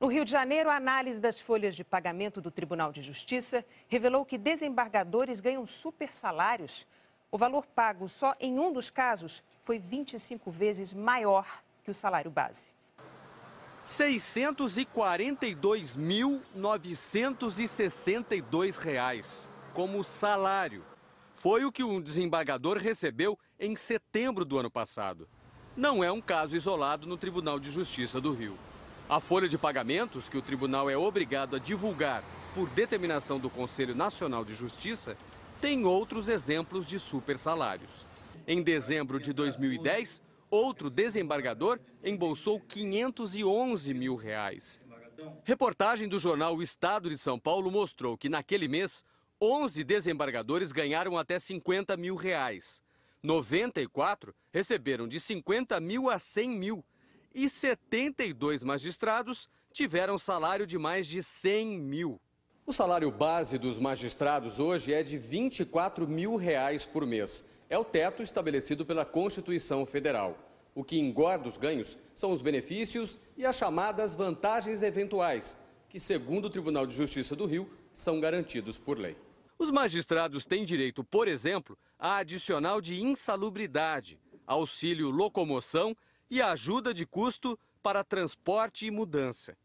No Rio de Janeiro, a análise das folhas de pagamento do Tribunal de Justiça revelou que desembargadores ganham super salários. O valor pago só em um dos casos foi 25 vezes maior que o salário base. 642.962 reais como salário. Foi o que um desembargador recebeu em setembro do ano passado. Não é um caso isolado no Tribunal de Justiça do Rio. A folha de pagamentos que o tribunal é obrigado a divulgar por determinação do Conselho Nacional de Justiça tem outros exemplos de supersalários. Em dezembro de 2010, outro desembargador embolsou 511 mil reais. Reportagem do jornal O Estado de São Paulo mostrou que naquele mês, 11 desembargadores ganharam até 50 mil reais. 94 receberam de 50 mil a 100 mil e 72 magistrados tiveram salário de mais de 100 mil. O salário base dos magistrados hoje é de 24 mil reais por mês. É o teto estabelecido pela Constituição Federal. O que engorda os ganhos são os benefícios e as chamadas vantagens eventuais, que, segundo o Tribunal de Justiça do Rio, são garantidos por lei. Os magistrados têm direito, por exemplo, a adicional de insalubridade, auxílio locomoção e a ajuda de custo para transporte e mudança.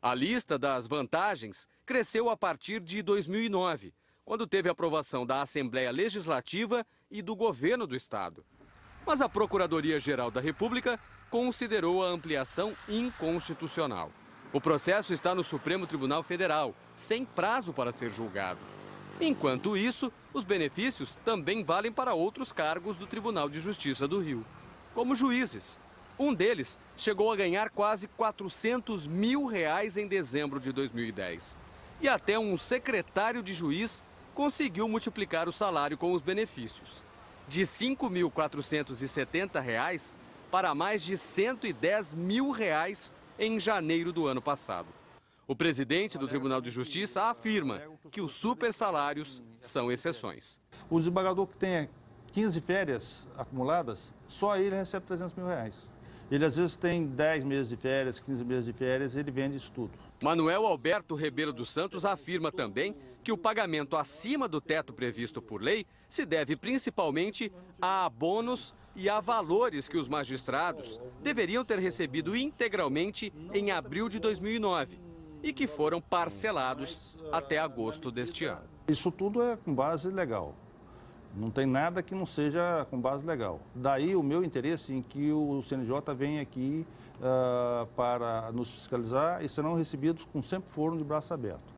A lista das vantagens cresceu a partir de 2009, quando teve aprovação da Assembleia Legislativa e do governo do Estado. Mas a Procuradoria-Geral da República considerou a ampliação inconstitucional. O processo está no Supremo Tribunal Federal, sem prazo para ser julgado. Enquanto isso, os benefícios também valem para outros cargos do Tribunal de Justiça do Rio, como juízes, um deles chegou a ganhar quase 400 mil reais em dezembro de 2010. E até um secretário de juiz conseguiu multiplicar o salário com os benefícios. De R$ 5.470 para mais de R$ 110 mil reais em janeiro do ano passado. O presidente do Tribunal de Justiça afirma que os supersalários são exceções. O desembargador que tenha 15 férias acumuladas, só ele recebe 300 mil reais. Ele às vezes tem 10 meses de férias, 15 meses de férias, ele vende isso tudo. Manuel Alberto Ribeiro dos Santos afirma também que o pagamento acima do teto previsto por lei se deve principalmente a abonos e a valores que os magistrados deveriam ter recebido integralmente em abril de 2009 e que foram parcelados até agosto deste ano. Isso tudo é com base legal. Não tem nada que não seja com base legal. Daí o meu interesse em que o CNJ venha aqui uh, para nos fiscalizar e serão recebidos como sempre foram de braço aberto.